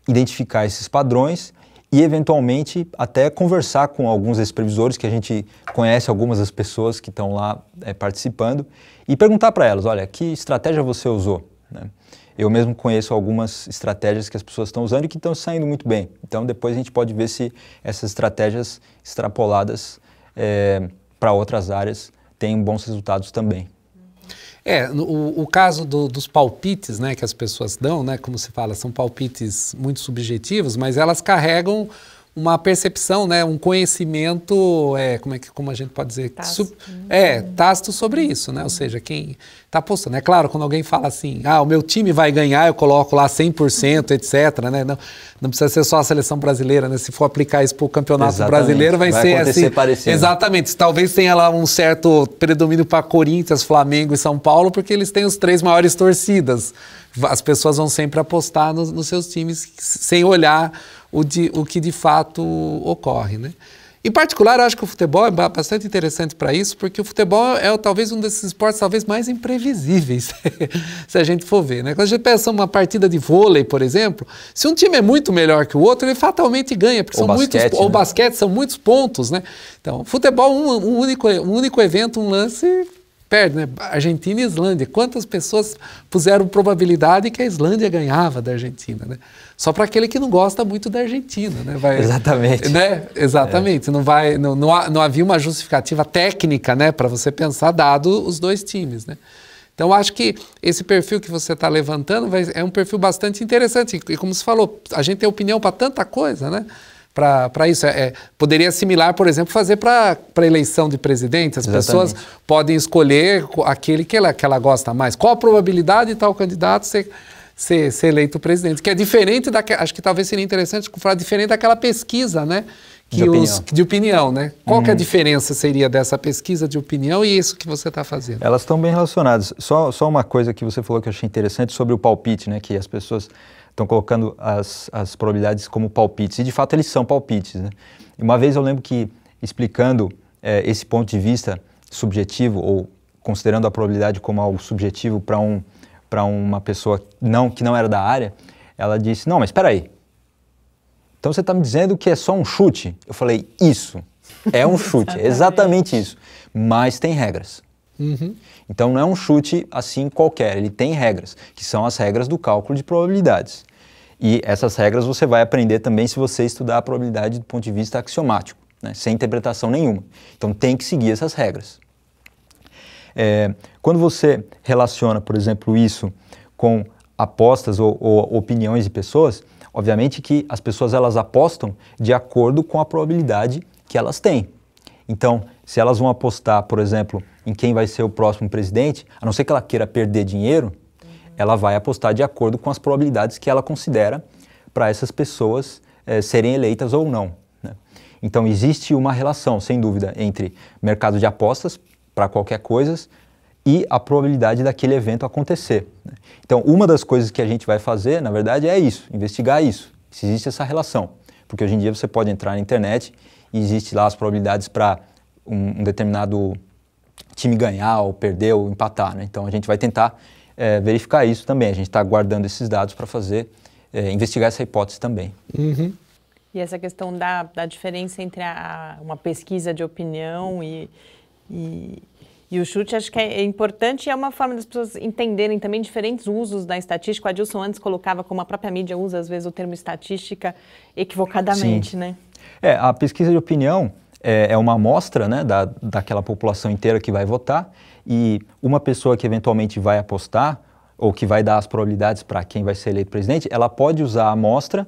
identificar esses padrões e eventualmente até conversar com alguns desses previsores que a gente conhece algumas das pessoas que estão lá é, participando e perguntar para elas, olha, que estratégia você usou? Né? Eu mesmo conheço algumas estratégias que as pessoas estão usando e que estão saindo muito bem. Então depois a gente pode ver se essas estratégias extrapoladas é, eh, para outras áreas tem bons resultados também. É, o, o caso do, dos palpites né, que as pessoas dão, né, como se fala, são palpites muito subjetivos, mas elas carregam uma percepção, né, um conhecimento, é, como, é que, como a gente pode dizer? Tácito. Sub, uhum. é, tácito sobre isso, né? Ou uhum. seja, quem está apostando É claro, quando alguém fala assim, ah, o meu time vai ganhar, eu coloco lá 100%, etc. Né? Não, não precisa ser só a seleção brasileira, né? Se for aplicar isso para o campeonato exatamente. brasileiro, vai, vai ser assim. Parecido. Exatamente. Talvez tenha lá um certo predomínio para Corinthians, Flamengo e São Paulo, porque eles têm os três maiores torcidas. As pessoas vão sempre apostar nos, nos seus times sem olhar o, de, o que de fato ocorre. Né? Em particular, acho que o futebol é bastante interessante para isso, porque o futebol é talvez um desses esportes talvez mais imprevisíveis, se a gente for ver. Né? Quando a gente pensa uma partida de vôlei, por exemplo, se um time é muito melhor que o outro, ele fatalmente ganha, porque são basquete, muitos, né? ou basquete são muitos pontos, né? Então, futebol um, um único um único evento, um lance perde, né? Argentina e Islândia. Quantas pessoas puseram probabilidade que a Islândia ganhava da Argentina, né? Só para aquele que não gosta muito da Argentina, né? Vai, Exatamente. Né? Exatamente. É. Não, vai, não, não, não havia uma justificativa técnica, né? Para você pensar, dado os dois times, né? Então, acho que esse perfil que você está levantando vai, é um perfil bastante interessante. E como você falou, a gente tem opinião para tanta coisa, né? para isso. É, é, poderia assimilar, por exemplo, fazer para eleição de presidente. As Exatamente. pessoas podem escolher aquele que ela, que ela gosta mais. Qual a probabilidade de tal candidato ser, ser, ser eleito presidente? Que é diferente da. Acho que talvez seria interessante falar diferente daquela pesquisa, né? Que de, opinião. de opinião, né? Qual que é a uhum. diferença seria dessa pesquisa de opinião e isso que você está fazendo? Elas estão bem relacionadas. Só, só uma coisa que você falou que eu achei interessante sobre o palpite, né? Que as pessoas estão colocando as, as probabilidades como palpites. E de fato eles são palpites. Né? Uma vez eu lembro que explicando é, esse ponto de vista subjetivo, ou considerando a probabilidade como algo subjetivo para um, uma pessoa não, que não era da área, ela disse: Não, mas espera aí. Então você está me dizendo que é só um chute? Eu falei: Isso. É um chute, exatamente isso. Mas tem regras. Uhum. Então não é um chute assim qualquer, ele tem regras, que são as regras do cálculo de probabilidades. E essas regras você vai aprender também se você estudar a probabilidade do ponto de vista axiomático, né? sem interpretação nenhuma. Então tem que seguir essas regras. É, quando você relaciona, por exemplo, isso com apostas ou, ou, opiniões de pessoas, obviamente que as pessoas elas apostam de acordo com a probabilidade que elas têm. Então, se elas vão apostar, por exemplo, em quem vai ser o próximo presidente, a não ser que ela queira perder dinheiro, uhum. ela vai apostar de acordo com as probabilidades que ela considera para essas pessoas é, serem eleitas ou não. Né? Então existe uma relação, sem dúvida, entre mercado de apostas para qualquer coisa e a probabilidade daquele evento acontecer. Né? Então, uma das coisas que a gente vai fazer, na verdade, é isso, investigar isso, se existe essa relação. Porque hoje em dia você pode entrar na internet e existe lá as probabilidades para um, um determinado time ganhar ou perder ou empatar. Né? Então a gente vai tentar é, verificar isso também. A gente está guardando esses dados para fazer, é, investigar essa hipótese também. Uhum. E essa questão da, da diferença entre a, uma pesquisa de opinião e, e, e, o chute, acho que é, é importante e é uma forma das pessoas entenderem também diferentes usos da estatística. O Adilson antes colocava, como a própria mídia usa às vezes o termo estatística equivocadamente, Sim. né? É, a pesquisa de opinião, é, é uma amostra né, da, daquela população inteira que vai votar e uma pessoa que eventualmente vai apostar ou que vai dar as probabilidades para quem vai ser eleito presidente, ela pode usar a amostra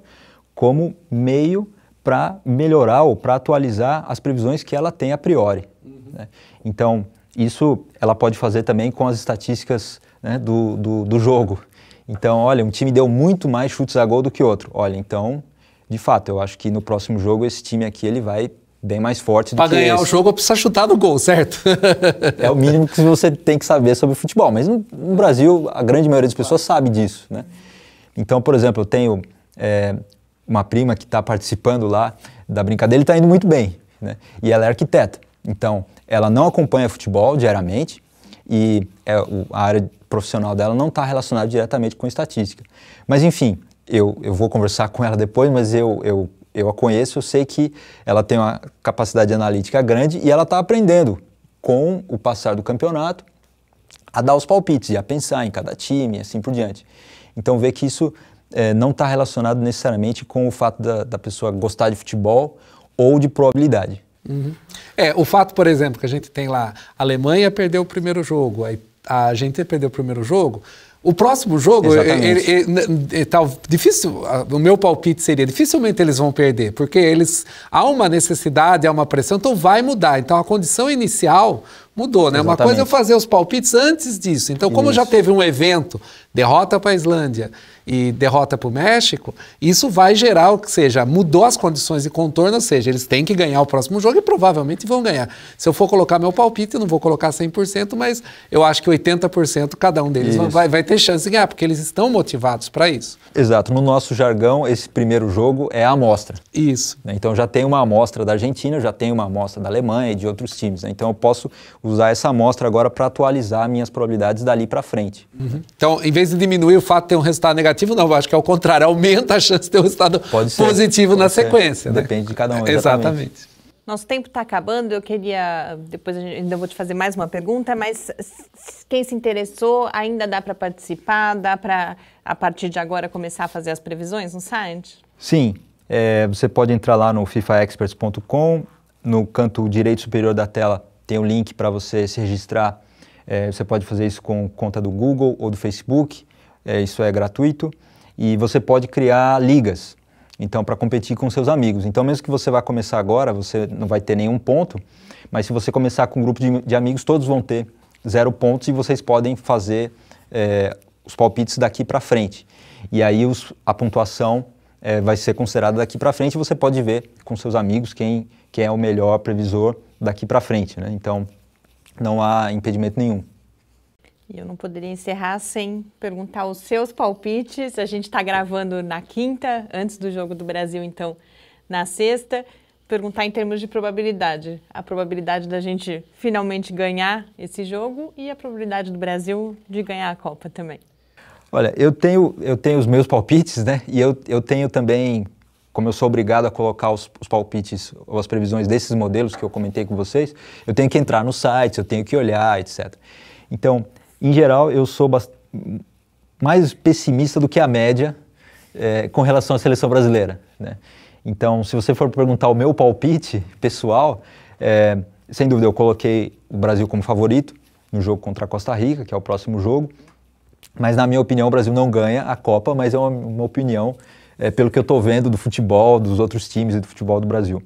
como meio para melhorar ou para atualizar as previsões que ela tem a priori. Uhum. Né? Então, isso ela pode fazer também com as estatísticas né, do, do, do jogo. Então, olha, um time deu muito mais chutes a gol do que outro. Olha, então, de fato, eu acho que no próximo jogo esse time aqui ele vai bem mais forte do pra que Para ganhar esse. o jogo, precisa chutar no gol, certo? é o mínimo que você tem que saber sobre o futebol. Mas no, no Brasil, a grande maioria das pessoas sabe disso, né? Então, por exemplo, eu tenho é, uma prima que está participando lá da brincadeira, ele está indo muito bem, né? E ela é arquiteta. Então, ela não acompanha futebol diariamente e é, o, a área profissional dela não está relacionada diretamente com estatística. Mas, enfim, eu, eu vou conversar com ela depois, mas eu, eu eu a conheço, eu sei que ela tem uma capacidade analítica grande e ela está aprendendo com o passar do campeonato a dar os palpites e a pensar em cada time e assim por diante. Então, ver que isso é, não está relacionado necessariamente com o fato da, da, pessoa gostar de futebol ou de probabilidade. Uhum. É, o fato, por exemplo, que a gente tem lá, a Alemanha perdeu o primeiro jogo, a, a Argentina perdeu o primeiro jogo, o próximo jogo, Exatamente. ele, ele, ele difícil, o meu palpite seria, dificilmente eles vão perder, porque eles há uma necessidade, há uma pressão, então vai mudar. Então a condição inicial Mudou, né? Exatamente. Uma coisa é eu fazer os palpites antes disso. Então, como isso. já teve um evento, derrota para a Islândia e derrota para o México, isso vai gerar, ou seja, mudou as condições de contorno, ou seja, eles têm que ganhar o próximo jogo e provavelmente vão ganhar. Se eu for colocar meu palpite, eu não vou colocar 100%, mas eu acho que 80% cada um deles vai, vai ter chance de ganhar, porque eles estão motivados para isso. Exato. No nosso jargão, esse primeiro jogo é a amostra. Isso. Né? Então, já tem uma amostra da Argentina, já tem uma amostra da Alemanha e de outros times. Né? Então, eu posso usar essa amostra agora para atualizar minhas probabilidades dali para frente. Uhum. Então, em vez de diminuir o fato de ter um resultado negativo, não, eu acho que é o contrário, aumenta a chance de ter um resultado ser, positivo na ser. sequência. Né? Depende né? de cada um. Exatamente. exatamente. Nosso tempo está acabando, eu queria. Depois ainda vou te fazer mais uma pergunta, mas quem se interessou ainda dá para participar, dá para, a partir de agora, começar a fazer as previsões no site? Sim. É, você pode entrar lá no fifaexperts.com, no canto direito superior da tela tem o um link para você se registrar. É, você pode fazer isso com conta do Google ou do Facebook, é, isso é gratuito. E você pode criar ligas, então, para competir com seus amigos. Então, mesmo que você vá começar agora, você não vai ter nenhum ponto, mas se você começar com um grupo de, de amigos, todos vão ter zero pontos e vocês podem fazer é, os palpites daqui para frente. E aí os, a pontuação é, vai ser considerada daqui para frente e você pode ver com seus amigos quem, quem é o melhor previsor daqui para frente, né? Então, não há impedimento nenhum. E eu não poderia encerrar sem perguntar os seus palpites. A gente está gravando na quinta, antes do jogo do Brasil, então na sexta. Perguntar em termos de probabilidade: a probabilidade da gente finalmente ganhar esse jogo e a probabilidade do Brasil de ganhar a Copa também. Olha, eu tenho, eu tenho os meus palpites, né? E eu, eu tenho também como eu sou obrigado a colocar os, os, palpites ou as previsões desses modelos que eu comentei com vocês, eu tenho que entrar no site, eu tenho que olhar, etc. Então, em geral, eu sou mais pessimista do que a média é, com relação à seleção brasileira. Né? Então, se você for perguntar o meu palpite pessoal, é, sem dúvida eu coloquei o Brasil como favorito no jogo contra a Costa Rica, que é o próximo jogo. Mas, na minha opinião, o Brasil não ganha a Copa, mas é uma, uma opinião é, pelo que eu estou vendo do futebol, dos outros times e do futebol do Brasil.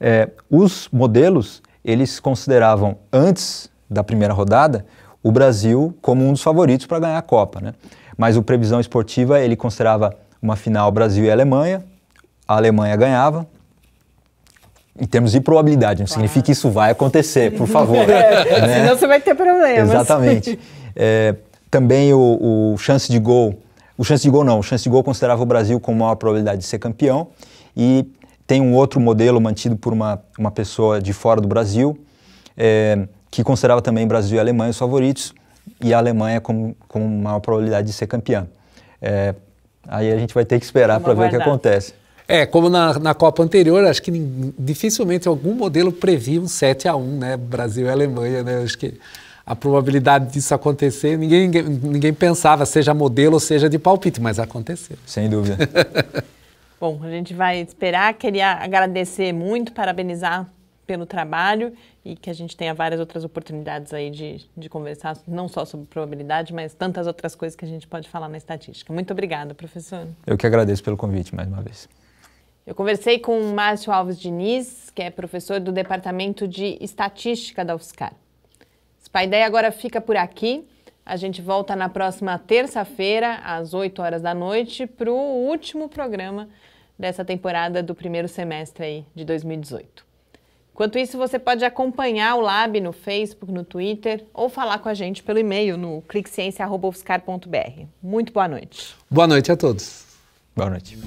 É, os modelos, eles consideravam, antes da primeira rodada, o Brasil como um dos favoritos para ganhar a Copa. Né? Mas o Previsão Esportiva, ele considerava uma final Brasil e Alemanha, a Alemanha ganhava, em termos de probabilidade, não significa que isso vai acontecer, por favor. É, né? Senão você vai ter problemas. Exatamente. É, também o, o, chance de gol o chance de gol não. O chance de gol considerava o Brasil com maior probabilidade de ser campeão. E tem um outro modelo mantido por uma, uma pessoa de fora do Brasil, é, que considerava também Brasil e Alemanha os favoritos, e a Alemanha com, com maior probabilidade de ser campeã. É, aí a gente vai ter que esperar para ver o que acontece. É, como na, na Copa anterior, acho que dificilmente algum modelo previa um 7 a 1 né? Brasil e Alemanha, né? Acho que a probabilidade disso acontecer, ninguém, ninguém pensava, seja modelo, seja de palpite, mas aconteceu. Sem dúvida. Bom, a gente vai esperar. Queria agradecer muito, parabenizar pelo trabalho e que a gente tenha várias outras oportunidades aí de, de conversar, não só sobre probabilidade, mas tantas outras coisas que a gente pode falar na estatística. Muito obrigada, professor. Eu que agradeço pelo convite mais uma vez. Eu conversei com o Márcio Alves Diniz, que é professor do Departamento de Estatística da UFSCar. Tá, a ideia agora fica por aqui. A gente volta na próxima terça-feira, às 8 horas da noite, para o último programa dessa temporada do primeiro semestre aí de 2018. Enquanto isso, você pode acompanhar o Lab no Facebook, no Twitter ou falar com a gente pelo e-mail no cliqueciência.ufscar.br. Muito boa noite. Boa noite a todos. Boa noite.